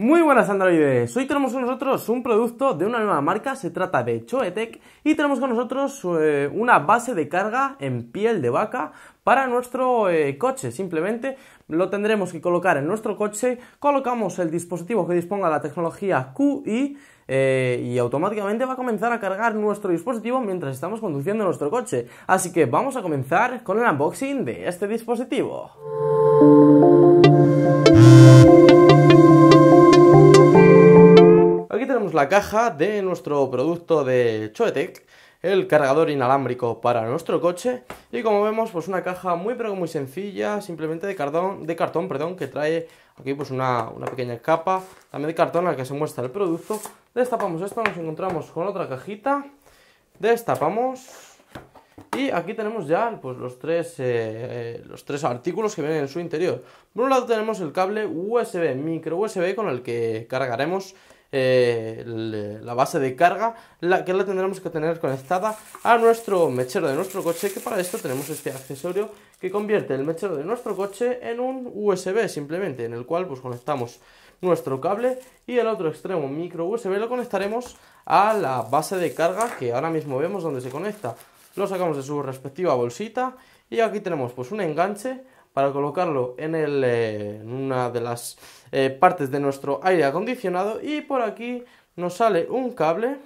Muy buenas androides, hoy tenemos con nosotros un producto de una nueva marca, se trata de Choetec y tenemos con nosotros eh, una base de carga en piel de vaca para nuestro eh, coche, simplemente lo tendremos que colocar en nuestro coche, colocamos el dispositivo que disponga la tecnología QI eh, y automáticamente va a comenzar a cargar nuestro dispositivo mientras estamos conduciendo nuestro coche, así que vamos a comenzar con el unboxing de este dispositivo. Aquí tenemos la caja de nuestro producto de Choetec, el cargador inalámbrico para nuestro coche y como vemos pues una caja muy pero muy sencilla, simplemente de cartón, de cartón perdón, que trae aquí pues una, pequeña capa también de cartón en la que se muestra el producto. Destapamos esto, nos encontramos con otra cajita, destapamos y aquí tenemos ya pues, los, tres, eh, los tres artículos que vienen en su interior. Por un lado tenemos el cable USB, micro USB con el que cargaremos eh, la base de carga, la, que la tendremos que tener conectada a nuestro mechero de nuestro coche, que para esto tenemos este accesorio que convierte el mechero de nuestro coche en un USB simplemente, en el cual pues conectamos nuestro cable y el otro extremo micro USB lo conectaremos a la base de carga que ahora mismo vemos donde se conecta. Lo sacamos de su respectiva bolsita y aquí tenemos pues un enganche para colocarlo en, el, eh, en una de las eh, partes de nuestro aire acondicionado y por aquí nos sale un cable,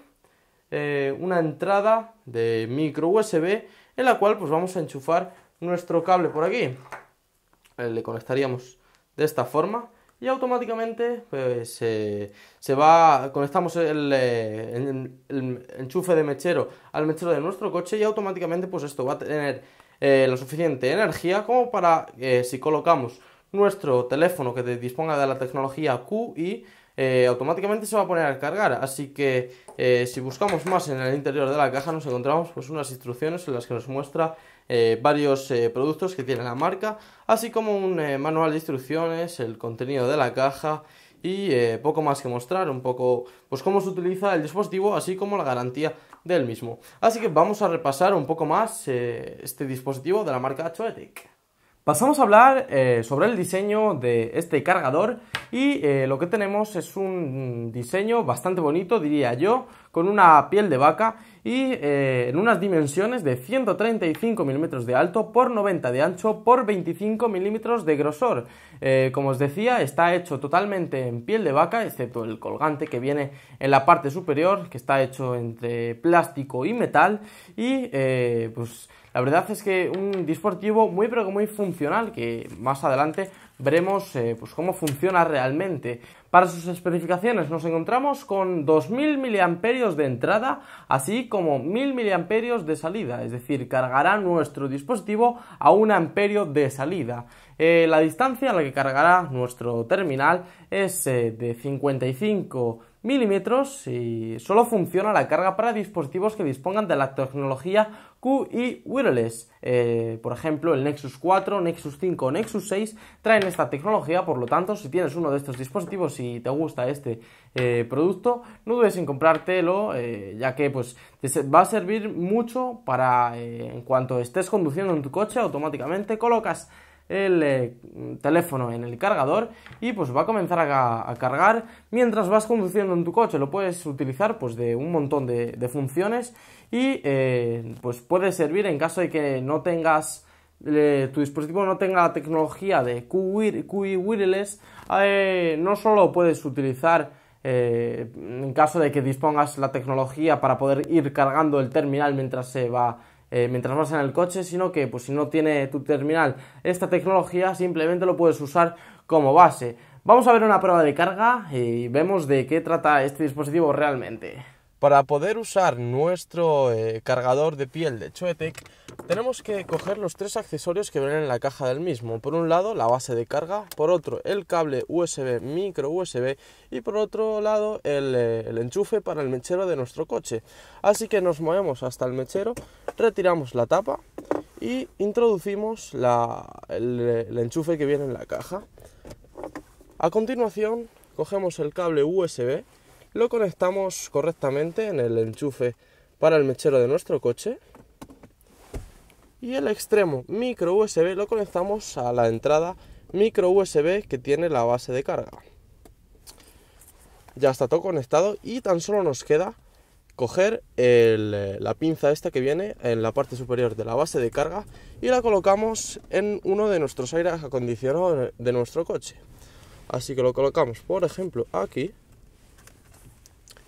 eh, una entrada de micro USB en la cual pues vamos a enchufar nuestro cable por aquí. Le conectaríamos de esta forma y automáticamente pues se va conectamos el, el, enchufe de mechero al mechero de nuestro coche y automáticamente pues esto va a tener eh, la suficiente energía como para, eh, si colocamos nuestro teléfono que disponga de la tecnología QI, eh, automáticamente se va a poner a cargar. Así que si buscamos más en el interior de la caja nos encontramos pues, unas instrucciones en las que nos muestra varios productos que tiene la marca, así como un manual de instrucciones, el contenido de la caja y eh, poco más que mostrar, un poco pues cómo se utiliza el dispositivo así como la garantía del mismo. Así que vamos a repasar un poco más eh, este dispositivo de la marca Choetic. Pasamos a hablar eh, sobre el diseño de este cargador y lo que tenemos es un diseño bastante bonito, diría yo, con una piel de vaca y eh, en unas dimensiones de 135 milímetros de alto por 90 de ancho por 25 milímetros de grosor. Eh, como os decía, está hecho totalmente en piel de vaca, excepto el colgante que viene en la parte superior, que está hecho entre plástico y metal. Y eh, pues la verdad es que un dispositivo muy pero muy funcional que más adelante veremos eh, pues, cómo funciona realmente. Para sus especificaciones nos encontramos con 2.000 miliamperios de entrada, así como 1.000 miliamperios de salida, es decir, cargará nuestro dispositivo a 1 amperio de salida. Eh, la distancia a la que cargará nuestro terminal es eh, de 55 milímetros y solo funciona la carga para dispositivos que dispongan de la tecnología QI Wireless. Eh, por ejemplo, el Nexus 4, Nexus 5 Nexus 6 traen esta tecnología, por lo tanto, si tienes uno de estos dispositivos y te gusta este eh, producto, no dudes en comprártelo, eh, ya que pues, te va a servir mucho para, en cuanto estés conduciendo en tu coche, automáticamente colocas el eh, teléfono en el cargador y pues va a comenzar a, cargar mientras vas conduciendo en tu coche. Lo puedes utilizar pues de un montón de, funciones y eh, pues puede servir en caso de que no tengas eh, tu dispositivo no tenga la tecnología de QI, QI Wireless, no solo puedes utilizar en caso de que dispongas la tecnología para poder ir cargando el terminal mientras se va eh, mientras vas en el coche, sino que pues, si no tiene tu terminal esta tecnología, simplemente lo puedes usar como base. Vamos a ver una prueba de carga y vemos de qué trata este dispositivo realmente. Para poder usar nuestro eh, cargador de piel de Choetec, tenemos que coger los tres accesorios que vienen en la caja del mismo. Por un lado, la base de carga, por otro, el cable USB, micro USB y por otro lado, eh, el enchufe para el mechero de nuestro coche. Así que nos movemos hasta el mechero retiramos la tapa y introducimos el, el enchufe que viene en la caja. A continuación cogemos el cable USB, lo conectamos correctamente en el enchufe para el mechero de nuestro coche y el extremo micro USB lo conectamos a la entrada micro USB que tiene la base de carga. Ya está todo conectado y tan solo nos queda coger eh, la pinza esta que viene en la parte superior de la base de carga y la colocamos en uno de nuestros aires acondicionados de nuestro coche. Así que lo colocamos, por ejemplo, aquí.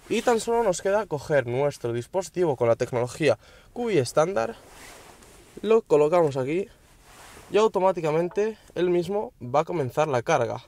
Y tan solo nos queda coger nuestro dispositivo con la tecnología QI estándar, lo colocamos aquí y automáticamente el mismo va a comenzar la carga.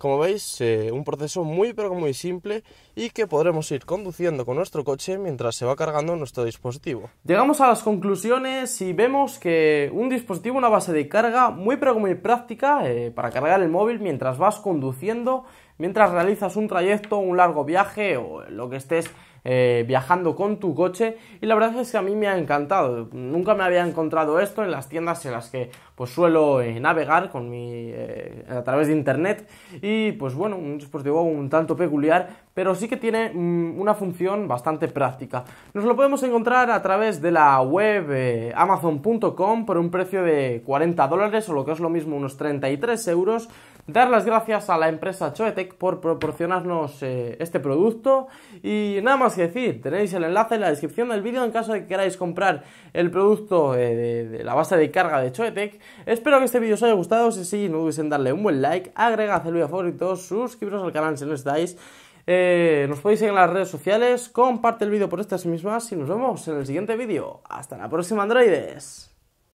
Como veis, eh, un proceso muy pero muy simple y que podremos ir conduciendo con nuestro coche mientras se va cargando nuestro dispositivo. Llegamos a las conclusiones y vemos que un dispositivo, una base de carga muy pero muy práctica eh, para cargar el móvil mientras vas conduciendo, mientras realizas un trayecto, un largo viaje o lo que estés eh, viajando con tu coche y la verdad es que a mí me ha encantado. Nunca me había encontrado esto en las tiendas en las que pues suelo eh, navegar con mi, eh, a través de internet y pues bueno, un dispositivo un tanto peculiar, pero sí que tiene mm, una función bastante práctica. Nos lo podemos encontrar a través de la web amazon.com por un precio de 40 dólares o lo que es lo mismo unos 33 euros dar las gracias a la empresa Choetec por proporcionarnos eh, este producto y nada más que decir, tenéis el enlace en la descripción del vídeo en caso de que queráis comprar el producto eh, de, la base de carga de Choetec. Espero que este vídeo os haya gustado, si sí, no dudéis en darle un buen like, agregad el vídeo a favoritos, suscribiros al canal si no estáis, eh, nos podéis seguir en las redes sociales, comparte el vídeo por estas mismas y nos vemos en el siguiente vídeo. Hasta la próxima, androides.